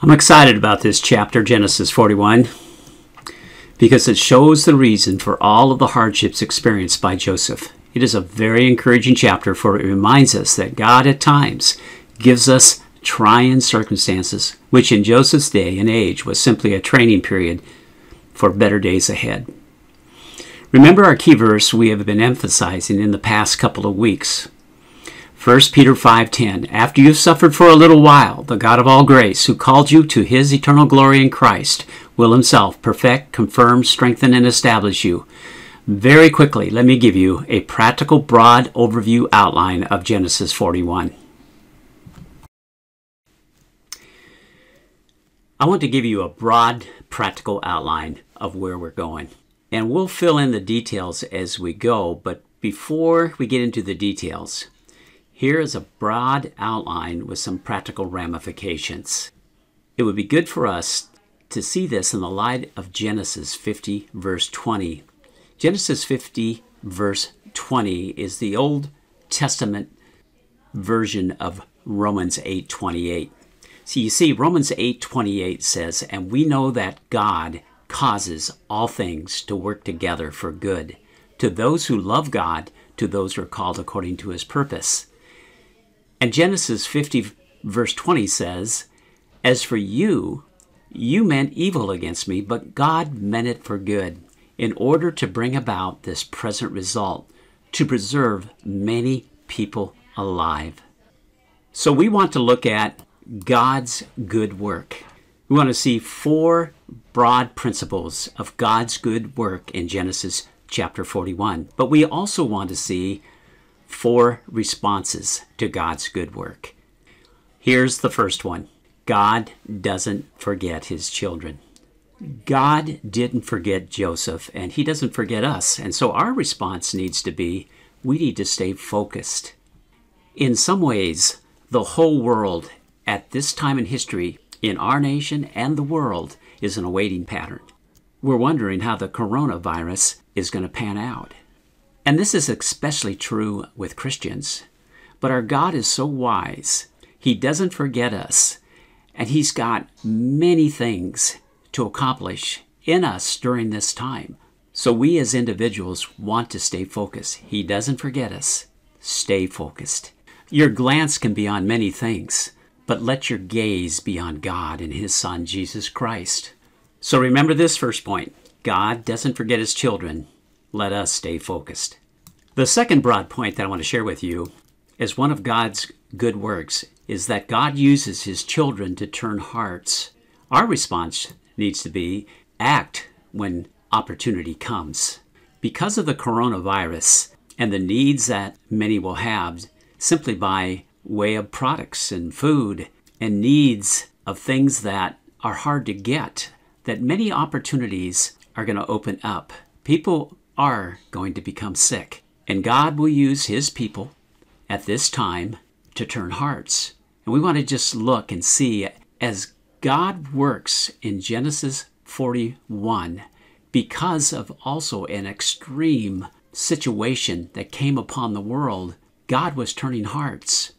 I'm excited about this chapter, Genesis 41, because it shows the reason for all of the hardships experienced by Joseph. It is a very encouraging chapter, for it reminds us that God at times gives us trying circumstances, which in Joseph's day and age was simply a training period for better days ahead. Remember our key verse we have been emphasizing in the past couple of weeks 1 Peter 5:10 After you've suffered for a little while the God of all grace who called you to his eternal glory in Christ will himself perfect confirm strengthen and establish you very quickly let me give you a practical broad overview outline of Genesis 41 I want to give you a broad practical outline of where we're going and we'll fill in the details as we go but before we get into the details here is a broad outline with some practical ramifications. It would be good for us to see this in the light of Genesis 50, verse 20. Genesis 50, verse 20 is the Old Testament version of Romans 8:28. So you see Romans 8:28 says, "And we know that God causes all things to work together for good to those who love God, to those who are called according to his purpose." And Genesis 50, verse 20 says, As for you, you meant evil against me, but God meant it for good, in order to bring about this present result, to preserve many people alive. So we want to look at God's good work. We want to see four broad principles of God's good work in Genesis chapter 41. But we also want to see four responses to God's good work. Here's the first one God doesn't forget his children. God didn't forget Joseph, and he doesn't forget us. And so our response needs to be we need to stay focused. In some ways, the whole world at this time in history, in our nation and the world, is in a waiting pattern. We're wondering how the coronavirus is going to pan out. And this is especially true with Christians. But our God is so wise, He doesn't forget us, and He's got many things to accomplish in us during this time. So we as individuals want to stay focused. He doesn't forget us. Stay focused. Your glance can be on many things, but let your gaze be on God and His Son, Jesus Christ. So remember this first point God doesn't forget His children, let us stay focused. The second broad point that I want to share with you is one of God's good works is that God uses his children to turn hearts. Our response needs to be act when opportunity comes. Because of the coronavirus and the needs that many will have simply by way of products and food and needs of things that are hard to get, that many opportunities are going to open up. People are going to become sick. And God will use his people at this time to turn hearts. And we want to just look and see as God works in Genesis 41 because of also an extreme situation that came upon the world. God was turning hearts,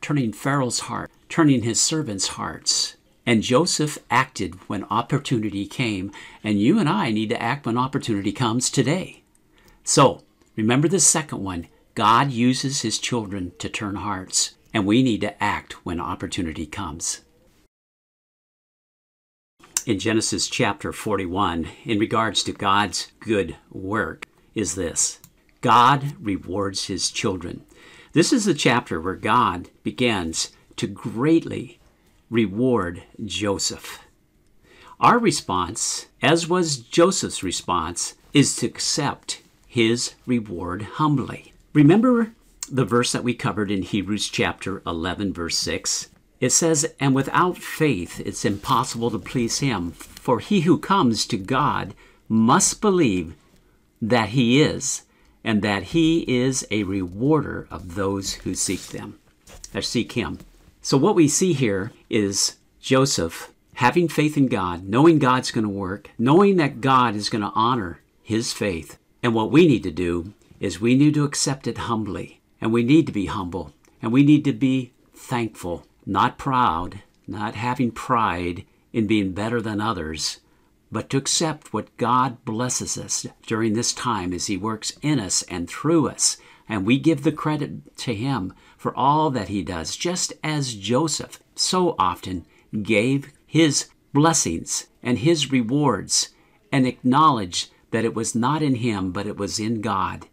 turning Pharaoh's heart, turning his servants' hearts. And Joseph acted when opportunity came, and you and I need to act when opportunity comes today. So, remember the second one God uses his children to turn hearts, and we need to act when opportunity comes. In Genesis chapter 41, in regards to God's good work, is this God rewards his children. This is the chapter where God begins to greatly reward Joseph. Our response, as was Joseph's response, is to accept his reward humbly. Remember the verse that we covered in Hebrews chapter 11, verse 6? It says, And without faith it's impossible to please him, for he who comes to God must believe that he is, and that he is a rewarder of those who seek them, or seek him. So, what we see here is Joseph having faith in God, knowing God's going to work, knowing that God is going to honor his faith. And what we need to do is we need to accept it humbly, and we need to be humble, and we need to be thankful, not proud, not having pride in being better than others, but to accept what God blesses us during this time as He works in us and through us. And we give the credit to Him for all that he does, just as Joseph so often gave his blessings and his rewards and acknowledged that it was not in him, but it was in God.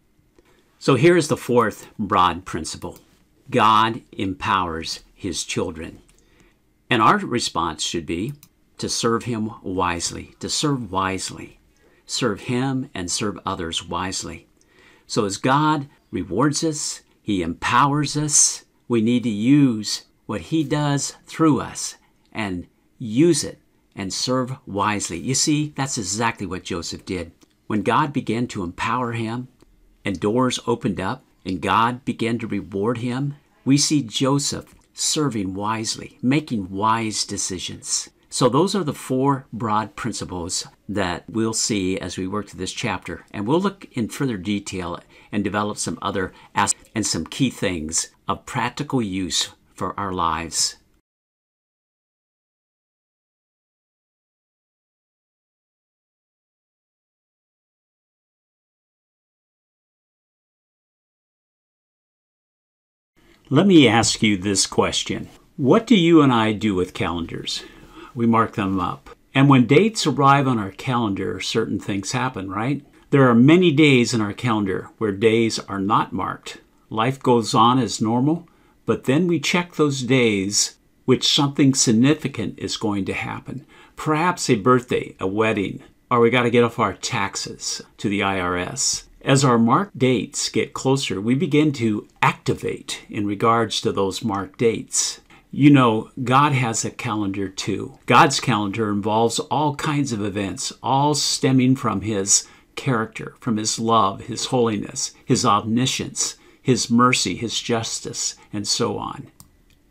So here is the fourth broad principle God empowers his children. And our response should be to serve him wisely, to serve wisely, serve him and serve others wisely. So as God rewards us he empowers us. We need to use what He does through us and use it and serve wisely. You see, that's exactly what Joseph did. When God began to empower him and doors opened up and God began to reward him, we see Joseph serving wisely, making wise decisions. So, those are the four broad principles that we'll see as we work through this chapter. And we'll look in further detail and develop some other aspects and some key things of practical use for our lives. Let me ask you this question. What do you and I do with calendars? We mark them up. And when dates arrive on our calendar, certain things happen, right? There are many days in our calendar where days are not marked. Life goes on as normal, but then we check those days which something significant is going to happen. Perhaps a birthday, a wedding, or we got to get off our taxes to the IRS. As our marked dates get closer, we begin to activate in regards to those marked dates. You know, God has a calendar too. God's calendar involves all kinds of events, all stemming from His character, from His love, His holiness, His omniscience, His mercy, His justice, and so on.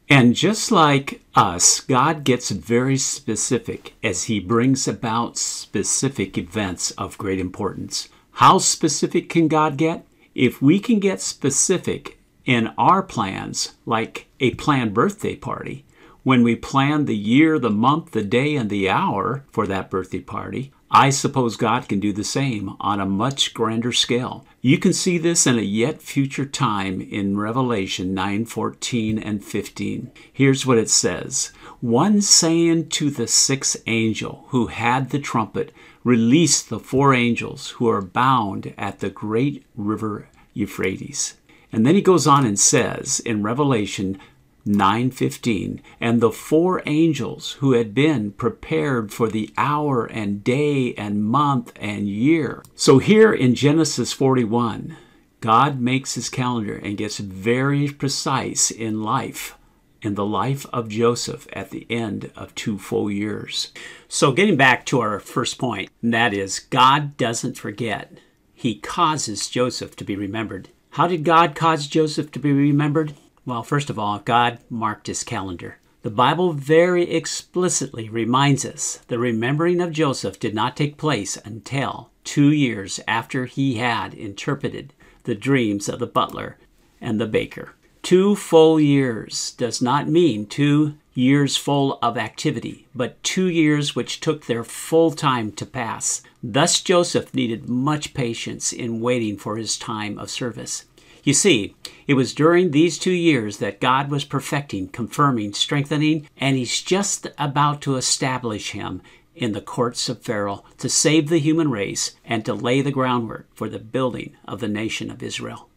And just like us, God gets very specific as He brings about specific events of great importance. How specific can God get? If we can get specific in our plans, like a planned birthday party, when we plan the year, the month, the day, and the hour for that birthday party, I suppose God can do the same on a much grander scale. You can see this in a yet future time in Revelation 9:14 and 15. Here's what it says: One saying to the sixth angel who had the trumpet, release the four angels who are bound at the great river Euphrates. And then he goes on and says in Revelation 9:15 and the four angels who had been prepared for the hour and day and month and year. So here in Genesis 41, God makes his calendar and gets very precise in life in the life of Joseph at the end of two full years. So getting back to our first point, and that is God doesn't forget. He causes Joseph to be remembered how did God cause Joseph to be remembered? Well, first of all, God marked his calendar. The Bible very explicitly reminds us the remembering of Joseph did not take place until two years after he had interpreted the dreams of the butler and the baker. Two full years does not mean two years full of activity, but two years which took their full time to pass. Thus, Joseph needed much patience in waiting for his time of service. You see, it was during these two years that God was perfecting, confirming, strengthening, and He's just about to establish him in the courts of Pharaoh to save the human race and to lay the groundwork for the building of the nation of Israel.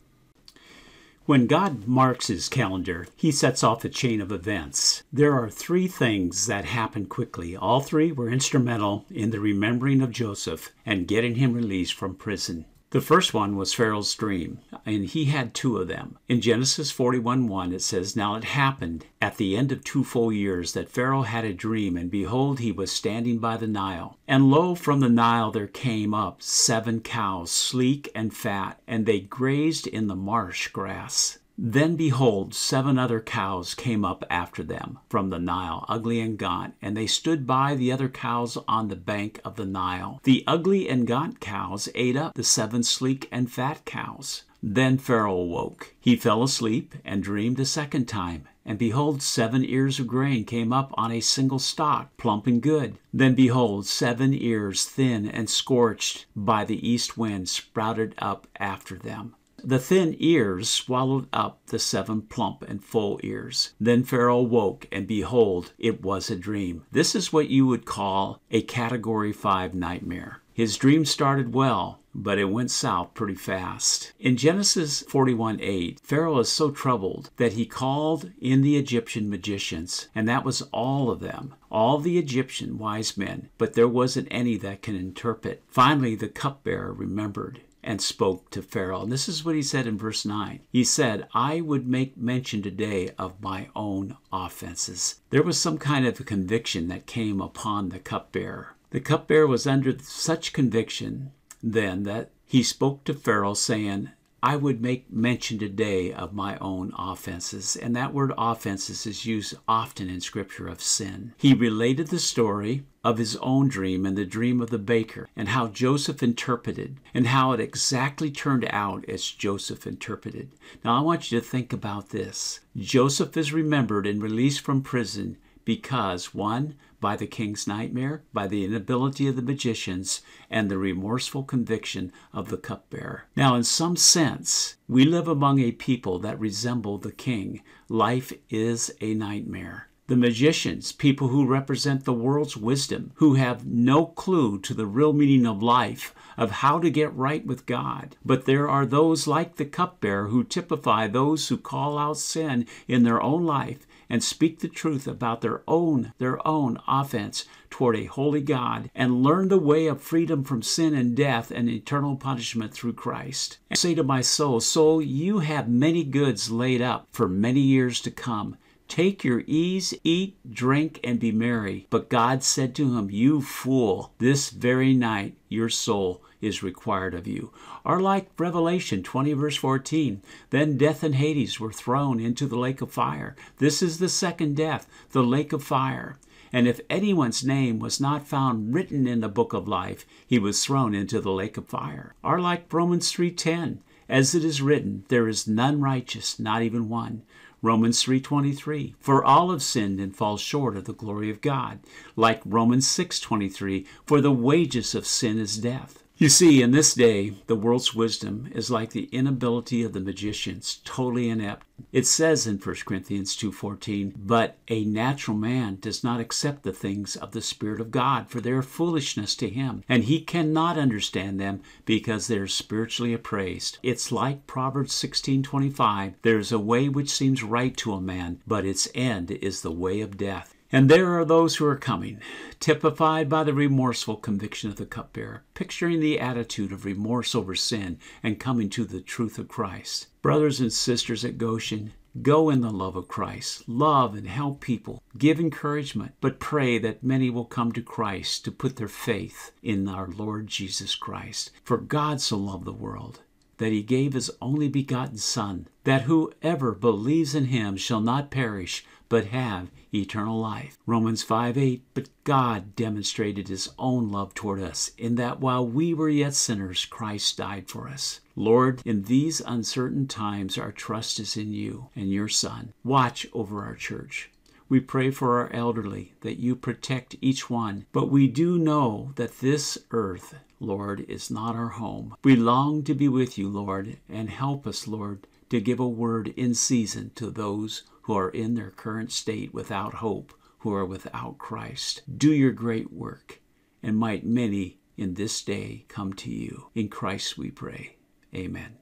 When God marks his calendar, he sets off a chain of events. There are three things that happen quickly. All three were instrumental in the remembering of Joseph and getting him released from prison. The first one was Pharaoh's dream, and he had two of them. In Genesis 41:1 it says, Now it happened at the end of two full years that Pharaoh had a dream, and behold, he was standing by the Nile. And lo, from the Nile there came up seven cows, sleek and fat, and they grazed in the marsh grass. Then behold, seven other cows came up after them from the Nile, ugly and gaunt, and they stood by the other cows on the bank of the Nile. The ugly and gaunt cows ate up the seven sleek and fat cows. Then Pharaoh woke. He fell asleep and dreamed a second time. And behold, seven ears of grain came up on a single stalk, plump and good. Then behold, seven ears, thin and scorched by the east wind, sprouted up after them. The thin ears swallowed up the seven plump and full ears. Then Pharaoh woke, and behold, it was a dream. This is what you would call a Category 5 nightmare. His dream started well, but it went south pretty fast. In Genesis 41:8, Pharaoh is so troubled that he called in the Egyptian magicians, and that was all of them, all the Egyptian wise men, but there wasn't any that can interpret. Finally, the cupbearer remembered and spoke to Pharaoh. And this is what he said in verse 9. He said, I would make mention today of my own offenses. There was some kind of a conviction that came upon the cupbearer. The cupbearer was under such conviction then that he spoke to Pharaoh, saying, I would make mention today of my own offenses, and that word offenses is used often in Scripture of sin. He related the story of his own dream and the dream of the baker, and how Joseph interpreted, and how it exactly turned out as Joseph interpreted. Now, I want you to think about this. Joseph is remembered and released from prison because, one, by the king's nightmare, by the inability of the magicians, and the remorseful conviction of the cupbearer. Now, in some sense, we live among a people that resemble the king. Life is a nightmare. The magicians, people who represent the world's wisdom, who have no clue to the real meaning of life, of how to get right with God. But there are those like the cupbearer who typify those who call out sin in their own life and speak the truth about their own their own offense toward a holy God and learn the way of freedom from sin and death and eternal punishment through Christ. And say to my soul, soul, you have many goods laid up for many years to come. Take your ease, eat, drink, and be merry. But God said to him, You fool, this very night your soul is required of you. Or like Revelation 20, verse 14, then death and Hades were thrown into the lake of fire. This is the second death, the lake of fire. And if anyone's name was not found written in the book of life, he was thrown into the lake of fire. Or like Romans 3:10, as it is written, there is none righteous, not even one. Romans 3:23 For all have sinned and fall short of the glory of God like Romans 6:23 for the wages of sin is death you see, in this day, the world's wisdom is like the inability of the magicians, totally inept. It says in 1 Corinthians 2:14, "But a natural man does not accept the things of the spirit of God, for they are foolishness to him, and he cannot understand them because they are spiritually appraised." It's like Proverbs 16:25, "There is a way which seems right to a man, but its end is the way of death." And there are those who are coming, typified by the remorseful conviction of the cupbearer, picturing the attitude of remorse over sin and coming to the truth of Christ. Brothers and sisters at Goshen, go in the love of Christ, love and help people, give encouragement, but pray that many will come to Christ to put their faith in our Lord Jesus Christ. For God so loved the world that he gave his only begotten Son, that whoever believes in him shall not perish but have eternal life. Romans 5 8, but God demonstrated his own love toward us in that while we were yet sinners, Christ died for us. Lord, in these uncertain times, our trust is in you and your Son. Watch over our church. We pray for our elderly that you protect each one, but we do know that this earth, Lord, is not our home. We long to be with you, Lord, and help us, Lord, to give a word in season to those who are in their current state without hope, who are without Christ. Do your great work, and might many in this day come to you. In Christ we pray. Amen.